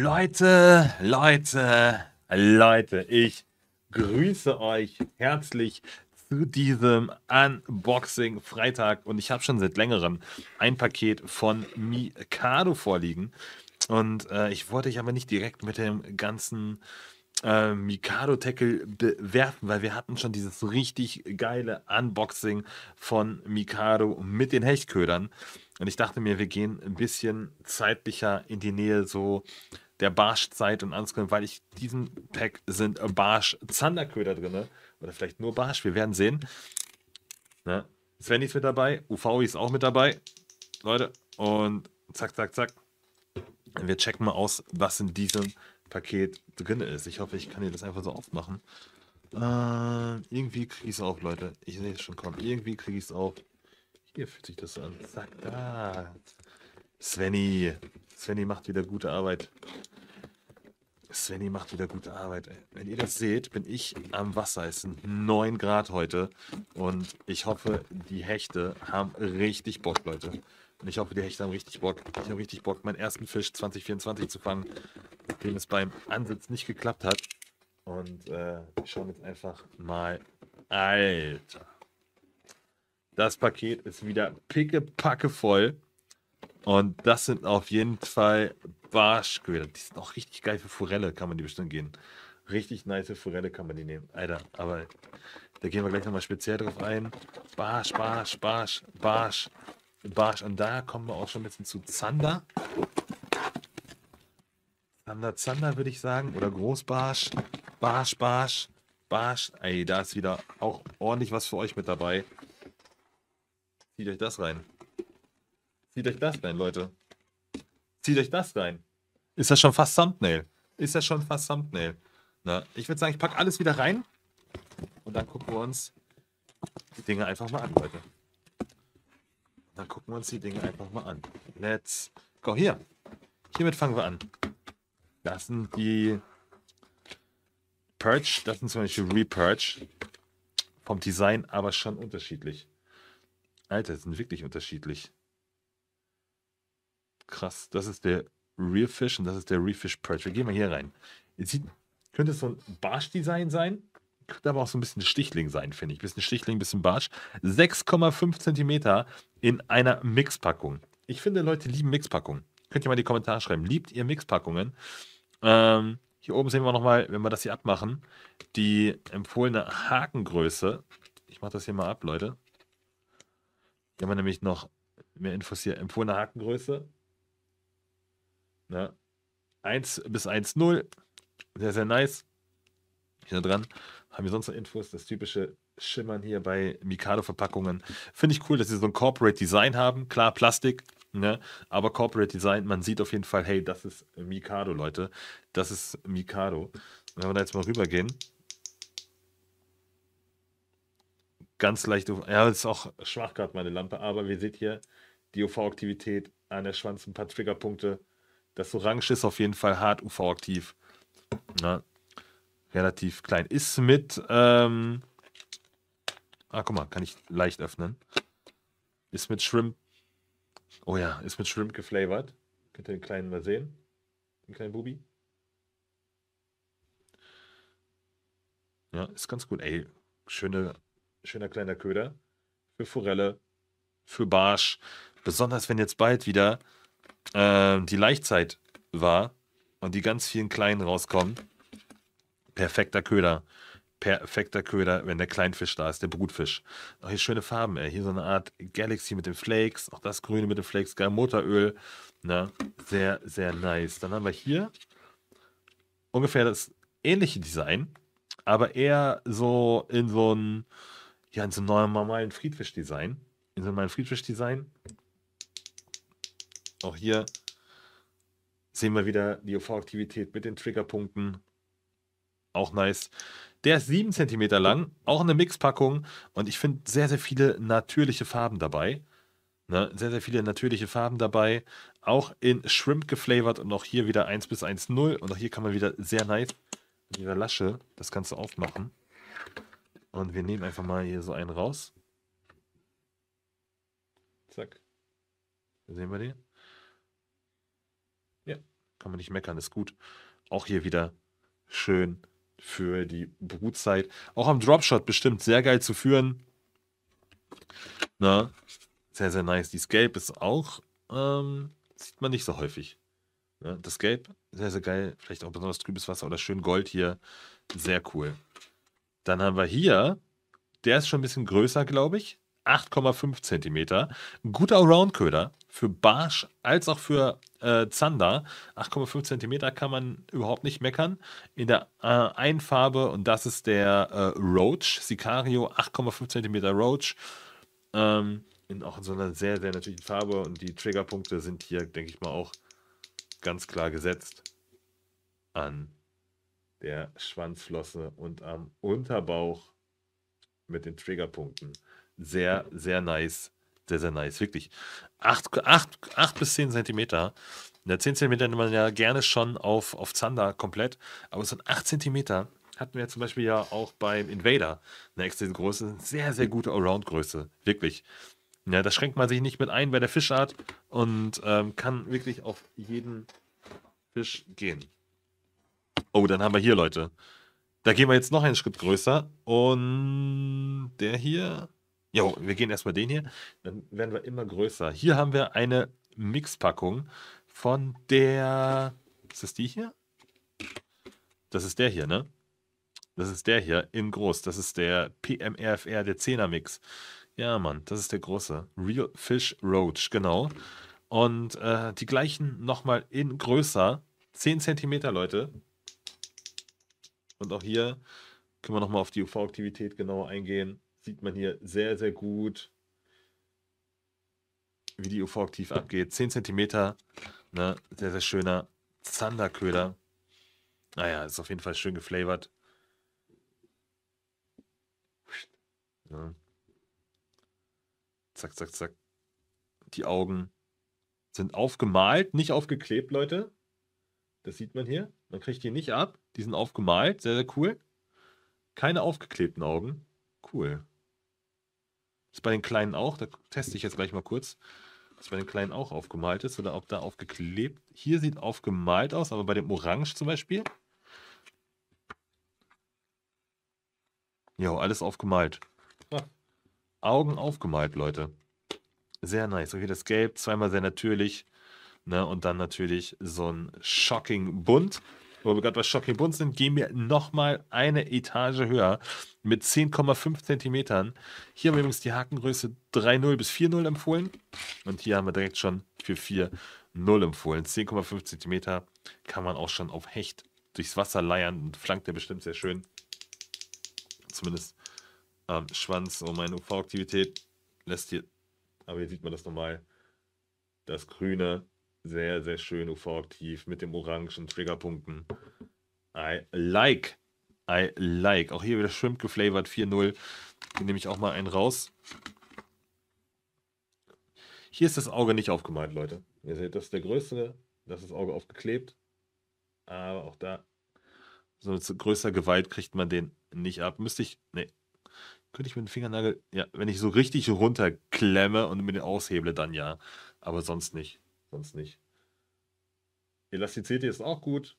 Leute, Leute, Leute, ich grüße euch herzlich zu diesem Unboxing Freitag und ich habe schon seit längerem ein Paket von Mikado vorliegen und äh, ich wollte dich aber nicht direkt mit dem ganzen äh, Mikado Tackle bewerfen, weil wir hatten schon dieses richtig geile Unboxing von Mikado mit den Hechtködern und ich dachte mir, wir gehen ein bisschen zeitlicher in die Nähe so der Barsch-Zeit und Unscreen, weil ich diesen Pack sind äh, Barsch-Zanderköder drin. Ne? Oder vielleicht nur Barsch, wir werden sehen. Ne? Svenny ist mit dabei, UV ist auch mit dabei. Leute, und zack, zack, zack. Wir checken mal aus, was in diesem Paket drin ist. Ich hoffe, ich kann dir das einfach so aufmachen. Äh, irgendwie kriege ich es auf, Leute. Ich sehe es schon kommen. Irgendwie kriege ich es auf. Hier fühlt sich das an. Zack, da. Svenny. Svenny macht wieder gute Arbeit. Svenny macht wieder gute Arbeit. Ey. Wenn ihr das seht, bin ich am Wasser. Es sind 9 Grad heute. Und ich hoffe, die Hechte haben richtig Bock, Leute. Und ich hoffe, die Hechte haben richtig Bock. Ich habe richtig Bock, meinen ersten Fisch 2024 zu fangen, den es beim Ansitz nicht geklappt hat. Und äh, wir schauen jetzt einfach mal. Alter. Das Paket ist wieder pickepacke voll. Und das sind auf jeden Fall Barschquäler. Die sind auch richtig geil für Forelle, kann man die bestimmt gehen. Richtig nice Forelle kann man die nehmen. Alter, aber da gehen wir gleich nochmal speziell drauf ein. Barsch, Barsch, Barsch, Barsch, Barsch. Und da kommen wir auch schon ein bisschen zu Zander. Zander, Zander würde ich sagen. Oder Großbarsch. Barsch, Barsch, Barsch. Ey, da ist wieder auch ordentlich was für euch mit dabei. Zieht euch das rein. Zieht euch das rein, Leute. Zieht euch das rein. Ist das schon fast Thumbnail? Ist das schon fast Thumbnail? Na, ich würde sagen, ich packe alles wieder rein und dann gucken wir uns die Dinge einfach mal an, Leute. dann gucken wir uns die Dinge einfach mal an. Let's go. Hier. Hiermit fangen wir an. Das sind die Purge. Das sind zum Beispiel Repurge. Vom Design aber schon unterschiedlich. Alter, sind wirklich unterschiedlich krass, das ist der Real Fish und das ist der Reefish Fish Perch. Wir gehen mal hier rein. Sieht, könnte es so ein Barsch-Design sein? Könnte aber auch so ein bisschen Stichling sein, finde ich. Bisschen Stichling, ein bisschen Barsch. 6,5 cm in einer Mixpackung. Ich finde, Leute lieben Mixpackungen. Könnt ihr mal in die Kommentare schreiben. Liebt ihr Mixpackungen? Ähm, hier oben sehen wir nochmal, wenn wir das hier abmachen, die empfohlene Hakengröße. Ich mache das hier mal ab, Leute. Hier haben wir nämlich noch mehr Infos hier. Empfohlene Hakengröße Ne? 1 bis 1-0. Sehr, sehr nice. Hier dran. Haben wir sonst noch Infos? Das typische Schimmern hier bei Mikado-Verpackungen. Finde ich cool, dass sie so ein Corporate Design haben. Klar, Plastik, ne? aber Corporate Design, man sieht auf jeden Fall, hey, das ist Mikado, Leute. Das ist Mikado. Wenn wir da jetzt mal rübergehen. Ganz leicht, ja, ist auch schwach gerade meine Lampe, aber wir sehen hier die UV-Aktivität an der Schwanz, ein paar Triggerpunkte. Das Orange ist auf jeden Fall hart UV-aktiv. Relativ klein. Ist mit. Ähm ah, guck mal, kann ich leicht öffnen. Ist mit Shrimp. Oh ja, ist mit Shrimp geflavored. Könnt ihr den kleinen mal sehen? Den kleinen Bubi. Ja, ist ganz gut. Ey, schöne, schöner kleiner Köder. Für Forelle, für Barsch. Besonders wenn jetzt bald wieder äh, die Laichzeit war und die ganz vielen Kleinen rauskommen, perfekter Köder. Perfekter Köder, wenn der Kleinfisch da ist, der Brutfisch. Auch oh, hier schöne Farben, ey. Hier so eine Art Galaxy mit den Flakes, auch das Grüne mit den Flakes, geil Motoröl. Na, ne? sehr, sehr nice. Dann haben wir hier ungefähr das ähnliche Design, aber eher so in so ein, ja, in so einem normalen Friedfisch-Design. In so einem normalen Friedfisch-Design. Auch hier sehen wir wieder die UV-Aktivität mit den Triggerpunkten. Auch nice. Der ist 7 cm lang, auch eine Mixpackung. Und ich finde sehr, sehr viele natürliche Farben dabei. Ne? Sehr, sehr viele natürliche Farben dabei. Auch in Shrimp geflavored und auch hier wieder 1 bis 1,0. Und auch hier kann man wieder sehr nice mit dieser Lasche das Ganze aufmachen. Und wir nehmen einfach mal hier so einen raus. Zack. sehen wir den. Ja, kann man nicht meckern, ist gut. Auch hier wieder schön für die Brutzeit. Auch am Dropshot bestimmt sehr geil zu führen. Na, sehr, sehr nice. Die Scape ist auch, ähm, sieht man nicht so häufig. Ja, das Gelb, sehr, sehr geil. Vielleicht auch besonders trübes Wasser oder schön Gold hier. Sehr cool. Dann haben wir hier, der ist schon ein bisschen größer, glaube ich. 8,5 cm. Ein guter Roundköder für Barsch als auch für äh, Zander. 8,5 cm kann man überhaupt nicht meckern. In der äh, einen Farbe und das ist der äh, Roach, Sicario, 8,5 cm Roach. Ähm, in auch in so einer sehr, sehr natürlichen Farbe und die Triggerpunkte sind hier, denke ich mal, auch ganz klar gesetzt an der Schwanzflosse und am Unterbauch mit den Triggerpunkten sehr, sehr nice. Sehr, sehr nice, wirklich. 8, bis 10 Zentimeter. 10 Zentimeter nimmt man ja gerne schon auf, auf Zander komplett, aber so ein 8 Zentimeter hatten wir zum Beispiel ja auch beim Invader eine extrem große, sehr, sehr gute Allround-Größe. Wirklich. Ja, da schränkt man sich nicht mit ein bei der Fischart und ähm, kann wirklich auf jeden Fisch gehen. Oh, dann haben wir hier, Leute. Da gehen wir jetzt noch einen Schritt größer. Und der hier Jo, wir gehen erstmal den hier. Dann werden wir immer größer. Hier haben wir eine Mixpackung von der. Ist das die hier? Das ist der hier, ne? Das ist der hier in groß. Das ist der PMRFR, der 10er Mix. Ja, Mann, das ist der große. Real Fish Roach, genau. Und äh, die gleichen nochmal in größer. 10 cm, Leute. Und auch hier können wir nochmal auf die UV-Aktivität genauer eingehen sieht man hier sehr, sehr gut, wie die UV aktiv abgeht. 10 cm, ne? sehr, sehr schöner Zanderköder. Naja, ah ist auf jeden Fall schön geflavored. Ja. Zack, zack, zack. Die Augen sind aufgemalt, nicht aufgeklebt, Leute. Das sieht man hier. Man kriegt die nicht ab. Die sind aufgemalt. Sehr, sehr cool. Keine aufgeklebten Augen. Cool. Ist bei den Kleinen auch, da teste ich jetzt gleich mal kurz, dass bei den Kleinen auch aufgemalt ist oder ob da aufgeklebt. Hier sieht aufgemalt aus, aber bei dem Orange zum Beispiel. Jo, alles aufgemalt. Ja. Augen aufgemalt, Leute. Sehr nice. Okay, das Gelb, zweimal sehr natürlich. Ne, und dann natürlich so ein shocking Bunt wo wir gerade bei Schocke Bunt sind, gehen wir nochmal eine Etage höher mit 10,5 Zentimetern. Hier haben wir übrigens die Hakengröße 3,0 bis 4,0 empfohlen. Und hier haben wir direkt schon für 4,0 empfohlen. 10,5 Zentimeter kann man auch schon auf Hecht durchs Wasser leiern und flankt der bestimmt sehr schön. Zumindest ähm, Schwanz um meine UV-Aktivität lässt hier, aber hier sieht man das nochmal, das grüne sehr, sehr schön UV-aktiv mit dem orangen Triggerpunkten. I like. I like. Auch hier wieder Shrimp geflavored 4-0. Hier nehme ich auch mal einen raus. Hier ist das Auge nicht aufgemalt, Leute. Ihr seht, das ist der größere. Das ist das Auge aufgeklebt. Aber auch da, so mit größter Gewalt kriegt man den nicht ab. Müsste ich, nee. Könnte ich mit dem Fingernagel, ja, wenn ich so richtig runterklemme und mit den ausheble, dann ja. Aber sonst nicht sonst nicht. Elastizität ist auch gut.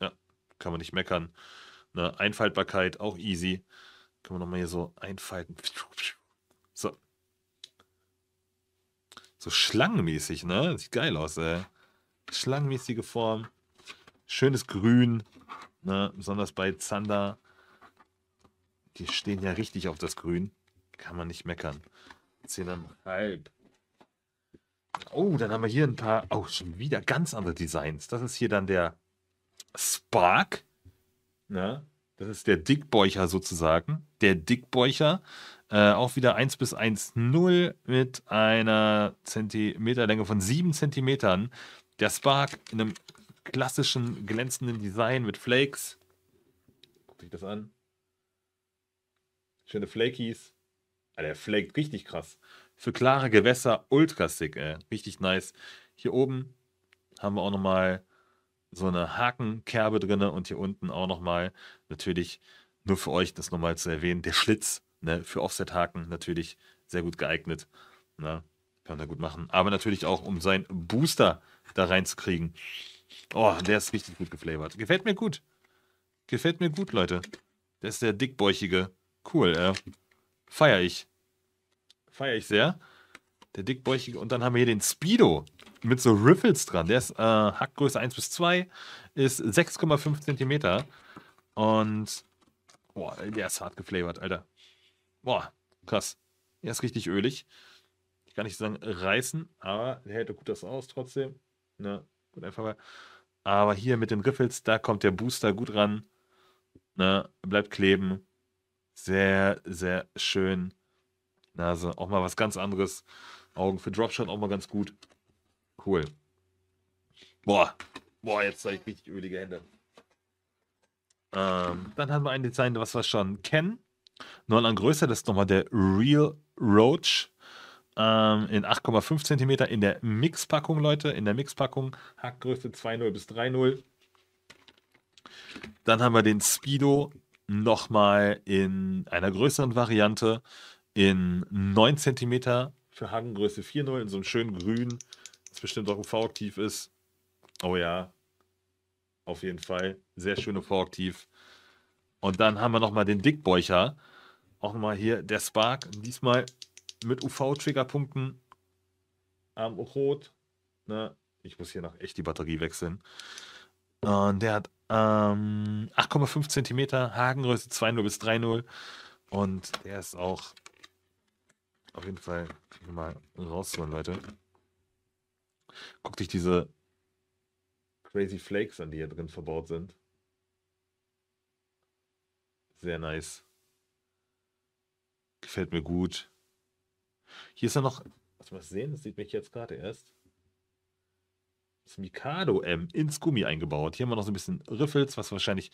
Ja, kann man nicht meckern. Ne, Einfaltbarkeit auch easy. Können wir nochmal hier so einfalten. So. So schlangenmäßig, ne? Sieht geil aus, ey. Schlangenmäßige Form. Schönes Grün. Ne? Besonders bei Zander. Die stehen ja richtig auf das Grün. Kann man nicht meckern. Zehn halb. Oh, dann haben wir hier ein paar, oh, schon wieder ganz andere Designs. Das ist hier dann der Spark. Na, das ist der Dickbäucher sozusagen. Der Dickbäucher. Äh, auch wieder 1 bis 1,0 mit einer Zentimeterlänge von 7 Zentimetern. Der Spark in einem klassischen glänzenden Design mit Flakes. Guckt euch das an. Schöne Flakies. Ah, der flaked richtig krass für klare Gewässer ultra sick, ey. Richtig nice. Hier oben haben wir auch nochmal so eine Hakenkerbe drin und hier unten auch nochmal natürlich nur für euch das nochmal zu erwähnen, der Schlitz ne, für Offset-Haken natürlich sehr gut geeignet. Ne? Kann man da gut machen. Aber natürlich auch, um seinen Booster da reinzukriegen. Oh, der ist richtig gut geflavored. Gefällt mir gut. Gefällt mir gut, Leute. Der ist der dickbäuchige. Cool, äh, feier ich. Feiere ich sehr. Der dickbäuchige. Und dann haben wir hier den Speedo mit so Riffles dran. Der ist äh, Hackgröße 1 bis 2, ist 6,5 Zentimeter. Und boah, der ist hart geflavored, Alter. Boah, krass. Er ist richtig ölig. Ich kann nicht sagen reißen, aber der hält doch gut das aus trotzdem. Ne, gut einfacher. Aber hier mit den Riffles, da kommt der Booster gut ran. Ne, bleibt kleben. Sehr, sehr schön. Nase, auch mal was ganz anderes. Augen für Dropshot auch mal ganz gut. Cool. Boah, boah, jetzt zeige ich richtig ölige Hände. Ähm, dann haben wir ein Design, was wir schon kennen. Neun an Größe, das ist nochmal der Real Roach ähm, in 8,5 cm in der Mixpackung, Leute. In der Mixpackung, Hackgröße 2,0 bis 3,0. Dann haben wir den Speedo nochmal in einer größeren Variante in 9 cm für Hagengröße 4,0 in so einem schönen Grün, das bestimmt auch uv aktiv ist. Oh ja, auf jeden Fall. Sehr schön uv aktiv Und dann haben wir nochmal den Dickbäucher. Auch nochmal hier der Spark. Diesmal mit UV-Triggerpunkten am Rot. Ne? Ich muss hier noch echt die Batterie wechseln. Und der hat ähm, 8,5 cm, Hagengröße 2,0 bis 3,0. Und der ist auch auf jeden Fall hier mal rausholen, Leute. Guckt euch diese crazy Flakes an, die hier drin verbaut sind. Sehr nice. Gefällt mir gut. Hier ist ja noch, was wir sehen, das sieht mich jetzt gerade erst. Das Mikado M ins Gummi eingebaut. Hier haben wir noch so ein bisschen Riffels, was wahrscheinlich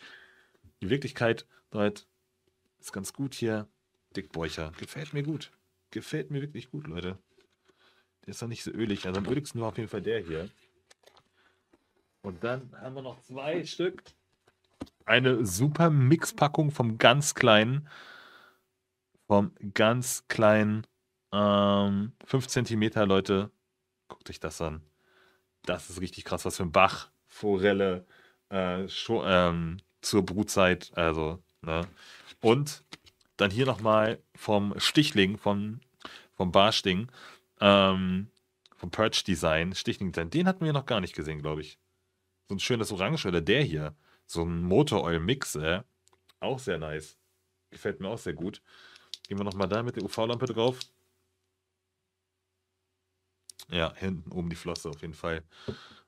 die Wirklichkeit dort ist ganz gut hier. Dickbäucher. Gefällt mir gut gefällt mir wirklich gut, Leute. Der ist noch nicht so ölig. Also am öligsten war auf jeden Fall der hier. Und dann haben wir noch zwei Stück. Eine super Mixpackung vom ganz kleinen, vom ganz kleinen ähm, 5 cm, Leute. Guckt euch das an. Das ist richtig krass, was für ein Bach, Forelle, äh, ähm, zur Brutzeit, also, ne? Und dann hier nochmal vom Stichling, vom, vom Barsting, ähm, vom Perch Design, Stichling Design. Den hatten wir noch gar nicht gesehen, glaube ich. So ein schönes Orange oder der hier. So ein Motor Oil Mix, äh. Auch sehr nice. Gefällt mir auch sehr gut. Gehen wir nochmal da mit der UV-Lampe drauf. Ja, hinten oben die Flosse auf jeden Fall.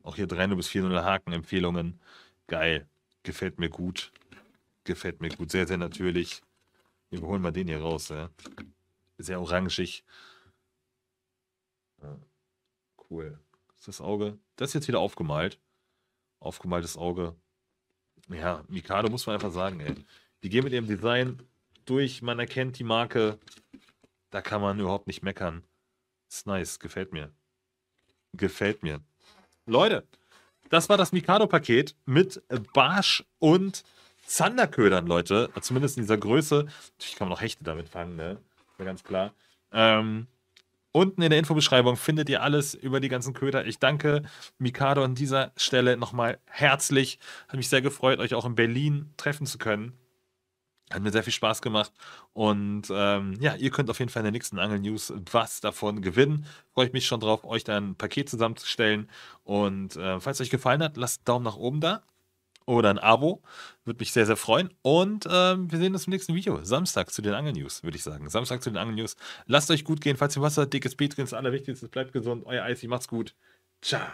Auch hier 3 bis 400 Haken-Empfehlungen. Geil. Gefällt mir gut. Gefällt mir gut. Sehr, sehr natürlich holen wir den hier raus, ja. Sehr orangig. Ja, cool. Ist das Auge? Das ist jetzt wieder aufgemalt. Aufgemaltes Auge. Ja, Mikado muss man einfach sagen, ey. Die gehen mit ihrem Design durch, man erkennt die Marke. Da kann man überhaupt nicht meckern. Ist nice, gefällt mir. Gefällt mir. Leute, das war das Mikado-Paket mit Barsch und Zanderködern, Leute. Zumindest in dieser Größe. Natürlich kann man auch Hechte damit fangen, ne? Ist mir ganz klar. Ähm, unten in der Infobeschreibung findet ihr alles über die ganzen Köder. Ich danke Mikado an dieser Stelle nochmal herzlich. Hat mich sehr gefreut, euch auch in Berlin treffen zu können. Hat mir sehr viel Spaß gemacht. Und ähm, ja, ihr könnt auf jeden Fall in der nächsten Angel-News was davon gewinnen. Freue ich mich schon drauf, euch da ein Paket zusammenzustellen. Und äh, falls es euch gefallen hat, lasst einen Daumen nach oben da oder ein Abo. Würde mich sehr, sehr freuen. Und ähm, wir sehen uns im nächsten Video. Samstag zu den Angel-News, würde ich sagen. Samstag zu den Angel-News. Lasst euch gut gehen. Falls ihr Wasser, dickes Bier ist, das Allerwichtigste. Bleibt gesund. Euer Icy. Macht's gut. Ciao.